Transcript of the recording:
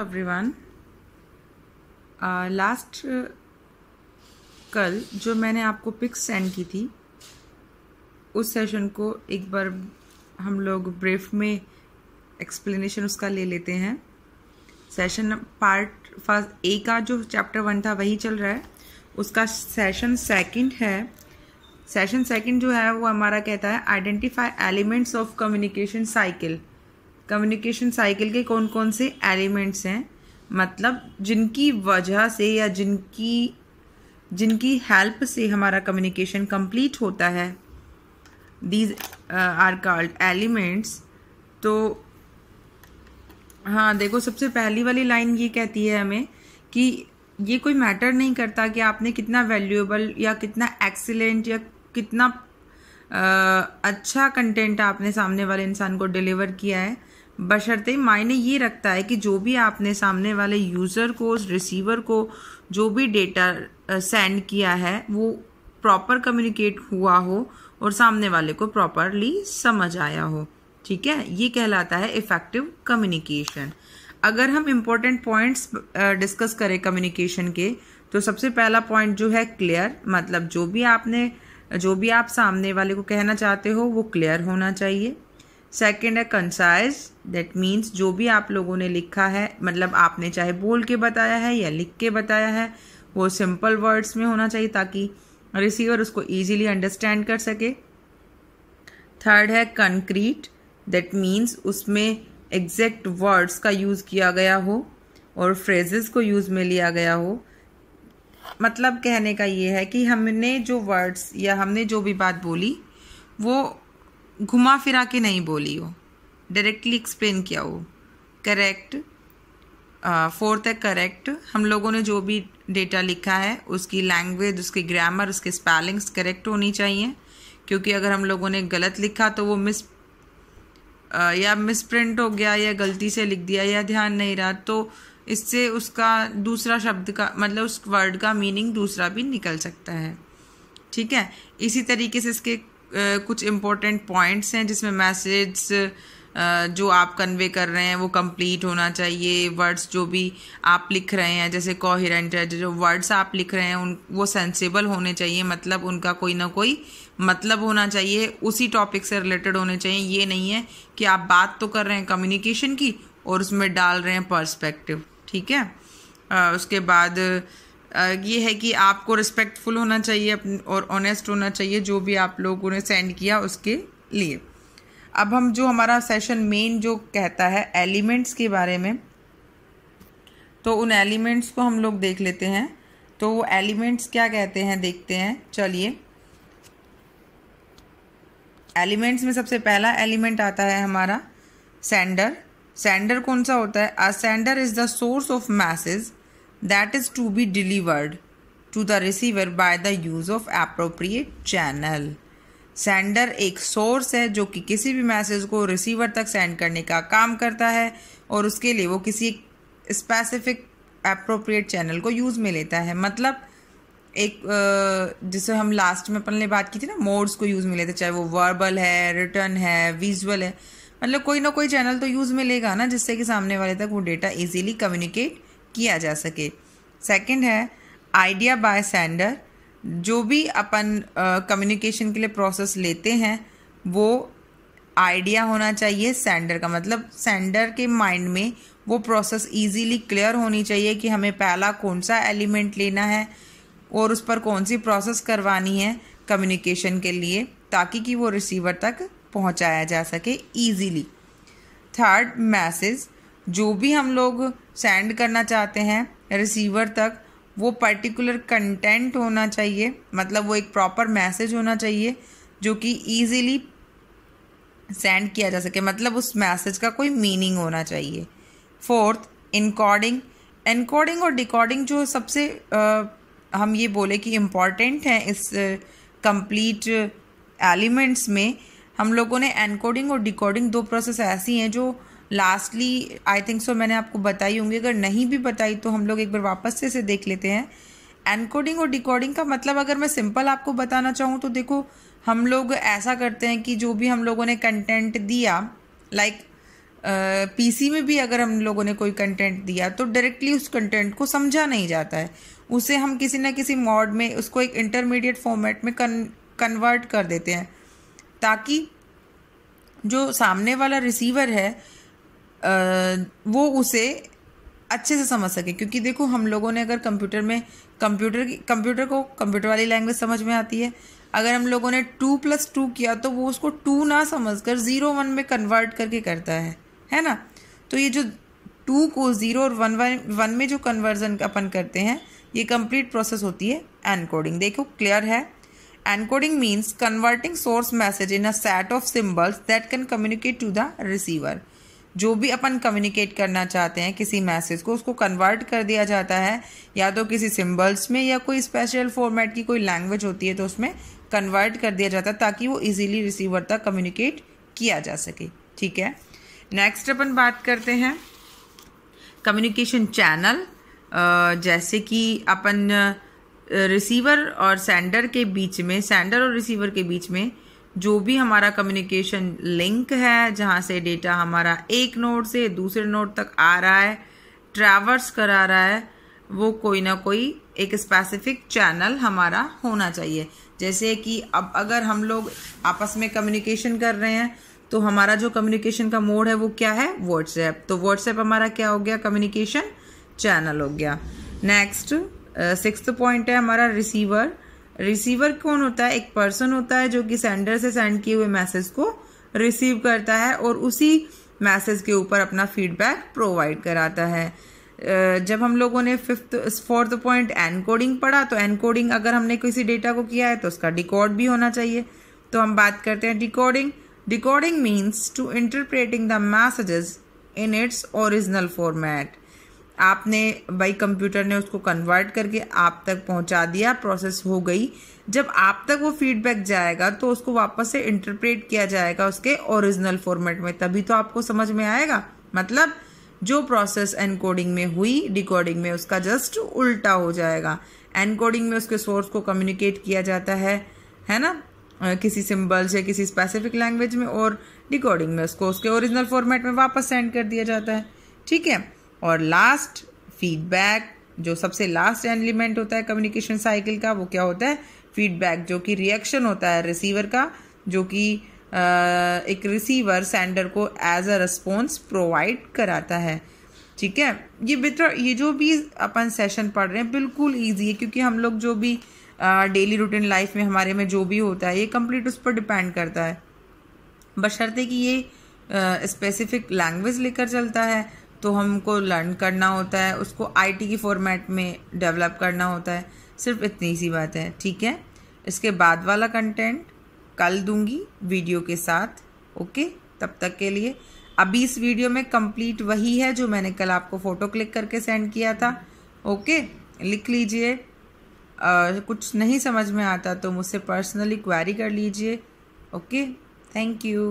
Everyone last uh, uh, कल जो मैंने आपको पिक्स सेंड की थी उस सेशन को एक बार हम लोग ब्रीफ में एक्सप्लेनेशन उसका ले लेते हैं सेशन पार्ट फर्स्ट ए का जो चैप्टर वन था वही चल रहा है उसका सेशन सेकंड है सेशन सेकंड जो है वो हमारा कहता है identify elements of communication cycle communication cycle के कौन कौन से एलिमेंट्स हैं मतलब जिनकी वजह से या जिनकी जिनकी हेल्प से हमारा कम्युनिकेशन कंप्लीट होता है दीज आर कॉल्ड एलिमेंट्स तो हाँ देखो सबसे पहली वाली लाइन ये कहती है हमें कि ये कोई मैटर नहीं करता कि आपने कितना वैल्यूएबल या कितना एक्सीलेंट या कितना आ, uh, अच्छा कंटेंट आपने सामने वाले इंसान को डिलीवर किया है बशर्ते मायने ये रखता है कि जो भी आपने सामने वाले यूज़र को रिसीवर को जो भी डेटा सेंड किया है वो प्रॉपर कम्युनिकेट हुआ हो और सामने वाले को प्रॉपरली समझ आया हो ठीक है ये कहलाता है इफेक्टिव कम्युनिकेशन अगर हम इम्पोर्टेंट पॉइंट्स डिस्कस करें कम्युनिकेशन के तो सबसे पहला पॉइंट जो है क्लियर मतलब जो भी आपने जो भी आप सामने वाले को कहना चाहते हो वो क्लियर होना चाहिए सेकेंड है कंसाइज दैट मीन्स जो भी आप लोगों ने लिखा है मतलब आपने चाहे बोल के बताया है या लिख के बताया है वो सिंपल वर्ड्स में होना चाहिए ताकि रिसीवर उसको ईजीली अंडरस्टैंड कर सके थर्ड है कंक्रीट दैट मीन्स उसमें एग्जैक्ट वर्ड्स का यूज़ किया गया हो और फ्रेजेस को यूज़ में लिया गया हो मतलब कहने का ये है कि हमने जो वर्ड्स या हमने जो भी बात बोली वो घुमा फिरा के नहीं बोली वो डायरेक्टली एक्सप्लेन किया वो करेक्ट फोर्थ है करेक्ट हम लोगों ने जो भी डेटा लिखा है उसकी लैंग्वेज उसके ग्रामर उसके स्पेलिंग्स करेक्ट होनी चाहिए क्योंकि अगर हम लोगों ने गलत लिखा तो वो मिस uh, या मिस प्रिंट हो गया या गलती से लिख दिया या ध्यान नहीं रहा तो इससे उसका दूसरा शब्द का मतलब उस वर्ड का मीनिंग दूसरा भी निकल सकता है ठीक है इसी तरीके से इसके कुछ इम्पोर्टेंट पॉइंट्स हैं जिसमें मैसेज जो आप कन्वे कर रहे हैं वो कंप्लीट होना चाहिए वर्ड्स जो भी आप लिख रहे हैं जैसे कोहिरेंट जो वर्ड्स आप लिख रहे हैं उन वो सेंसेबल होने चाहिए मतलब उनका कोई ना कोई मतलब होना चाहिए उसी टॉपिक से रिलेटेड होने चाहिए ये नहीं है कि आप बात तो कर रहे हैं कम्युनिकेशन की और उसमें डाल रहे हैं पर्सपेक्टिव ठीक है आ, उसके बाद ये है कि आपको रिस्पेक्टफुल होना चाहिए और ऑनेस्ट होना चाहिए जो भी आप लोगों ने सेंड किया उसके लिए अब हम जो हमारा सेशन मेन जो कहता है एलिमेंट्स के बारे में तो उन एलिमेंट्स को हम लोग देख लेते हैं तो वो एलिमेंट्स क्या कहते हैं देखते हैं चलिए एलिमेंट्स में सबसे पहला एलिमेंट आता है हमारा सेंडर सेंडर कौन सा होता है a sender is the source of message that is to be delivered to the receiver by the use of appropriate channel. Sender एक सोर्स है जो कि किसी भी मैसेज को रिसीवर तक सेंड करने का काम करता है और उसके लिए वो किसी स्पेसिफिक अप्रोप्रिएट चैनल को यूज़ में लेता है मतलब एक जैसे हम लास्ट में अपन ने बात की थी ना मोड्स को यूज़ में लेते चाहे वो वर्बल है रिटर्न है विजुअल है मतलब कोई ना कोई चैनल तो यूज़ में लेगा ना जिससे कि सामने वाले तक वो डेटा इजीली कम्युनिकेट किया जा सके सेकंड है आइडिया बाय सेंडर जो भी अपन कम्युनिकेशन के लिए प्रोसेस लेते हैं वो आइडिया होना चाहिए सेंडर का मतलब सेंडर के माइंड में वो प्रोसेस इजीली क्लियर होनी चाहिए कि हमें पहला कौन सा एलिमेंट लेना है और उस पर कौन सी प्रोसेस करवानी है कम्युनिकेशन के लिए ताकि कि वो रिसीवर तक पहुंचाया जा सके इजीली थर्ड मैसेज जो भी हम लोग सेंड करना चाहते हैं रिसीवर तक वो पर्टिकुलर कंटेंट होना चाहिए मतलब वो एक प्रॉपर मैसेज होना चाहिए जो कि ईजीली सेंड किया जा सके मतलब उस मैसेज का कोई मीनिंग होना चाहिए फोर्थ इनकॉडिंग एनकोडिंग और डिकॉडिंग जो सबसे आ, हम ये बोले कि इम्पॉर्टेंट हैं इस कंप्लीट एलिमेंट्स में हम लोगों ने एनकोडिंग और डिकोडिंग दो प्रोसेस ऐसी हैं जो लास्टली आई थिंक सो मैंने आपको बताई होंगी अगर नहीं भी बताई तो हम लोग एक बार वापस से इसे देख लेते हैं एनकोडिंग और डिकोडिंग का मतलब अगर मैं सिंपल आपको बताना चाहूँ तो देखो हम लोग ऐसा करते हैं कि जो भी हम लोगों ने कंटेंट दिया लाइक पी सी में भी अगर हम लोगों ने कोई कंटेंट दिया तो डायरेक्टली उस कंटेंट को समझा नहीं जाता है उसे हम किसी ना किसी मॉड में उसको एक इंटरमीडिएट फॉर्मेट में कन कन्वर्ट कर देते हैं ताकि जो सामने वाला रिसीवर है वो उसे अच्छे से समझ सके क्योंकि देखो हम लोगों ने अगर कंप्यूटर में कंप्यूटर की कंप्यूटर को कंप्यूटर वाली लैंग्वेज समझ में आती है अगर हम लोगों ने टू प्लस टू किया तो वो उसको टू ना समझ कर ज़ीरो वन में कन्वर्ट करके करता है है ना तो ये जो टू को ज़ीरो और वन वन वन में जो कन्वर्जन अपन करते हैं ये कंप्लीट प्रोसेस होती है एनकोडिंग देखो क्लियर है encoding means converting source message in a set of symbols that can communicate to the receiver जो भी अपन कम्युनिकेट करना चाहते हैं किसी मैसेज को उसको कन्वर्ट कर दिया जाता है या तो किसी सिम्बल्स में या कोई स्पेशल फॉर्मेट की कोई लैंग्वेज होती है तो उसमें कन्वर्ट कर दिया जाता है ताकि वो इजीली रिसीवर तक कम्युनिकेट किया जा सके ठीक है नेक्स्ट अपन बात करते हैं कम्युनिकेशन चैनल जैसे कि अपन रिसीवर और सेंडर के बीच में सेंडर और रिसीवर के बीच में जो भी हमारा कम्युनिकेशन लिंक है जहाँ से डेटा हमारा एक नोड से दूसरे नोड तक आ रहा है ट्रैवर्स करा रहा है वो कोई ना कोई एक स्पेसिफिक चैनल हमारा होना चाहिए जैसे कि अब अगर हम लोग आपस में कम्युनिकेशन कर रहे हैं तो हमारा जो कम्युनिकेशन का मोड है वो क्या है व्हाट्सएप तो व्हाट्सएप हमारा क्या हो गया कम्युनिकेशन चैनल हो गया नेक्स्ट सिक्स पॉइंट है हमारा रिसीवर रिसीवर कौन होता है एक पर्सन होता है जो कि सेंडर से सेंड किए हुए मैसेज को रिसीव करता है और उसी मैसेज के ऊपर अपना फीडबैक प्रोवाइड कराता है जब हम लोगों ने फिफ्थ फोर्थ पॉइंट एनकोडिंग पढ़ा तो एनकोडिंग अगर हमने किसी डेटा को किया है तो उसका डिकॉर्ड भी होना चाहिए तो हम बात करते हैं decoding decoding means to interpreting the messages in its original format आपने भाई कंप्यूटर ने उसको कन्वर्ट करके आप तक पहुंचा दिया प्रोसेस हो गई जब आप तक वो फीडबैक जाएगा तो उसको वापस से इंटरप्रेट किया जाएगा उसके ओरिजिनल फॉर्मेट में तभी तो आपको समझ में आएगा मतलब जो प्रोसेस एनकोडिंग में हुई डिकोडिंग में उसका जस्ट उल्टा हो जाएगा एनकोडिंग में उसके सोर्स को कम्युनिकेट किया जाता है है ना किसी सिंबल्स या किसी स्पेसिफिक लैंग्वेज में और डिकोडिंग में उसको उसके ओरिजिनल फॉर्मेट में वापस सेंड कर दिया जाता है ठीक है और लास्ट फीडबैक जो सबसे लास्ट एलिमेंट होता है कम्युनिकेशन साइकिल का वो क्या होता है फीडबैक जो कि रिएक्शन होता है रिसीवर का जो कि एक रिसीवर सेंडर को एज अ रिस्पॉन्स प्रोवाइड कराता है ठीक है ये बेटर ये जो भी अपन सेशन पढ़ रहे हैं बिल्कुल ईजी है क्योंकि हम लोग जो भी डेली रूटीन लाइफ में हमारे में जो भी होता है ये कंप्लीट उस पर डिपेंड करता है बशर्ते कि ये स्पेसिफिक लैंग्वेज लेकर चलता है तो हमको लर्न करना होता है उसको आईटी की फॉर्मेट में डेवलप करना होता है सिर्फ इतनी सी बात है ठीक है इसके बाद वाला कंटेंट कल दूंगी वीडियो के साथ ओके तब तक के लिए अभी इस वीडियो में कंप्लीट वही है जो मैंने कल आपको फ़ोटो क्लिक करके सेंड किया था ओके लिख लीजिए कुछ नहीं समझ में आता तो मुझसे पर्सनली क्वारी कर लीजिए ओके थैंक यू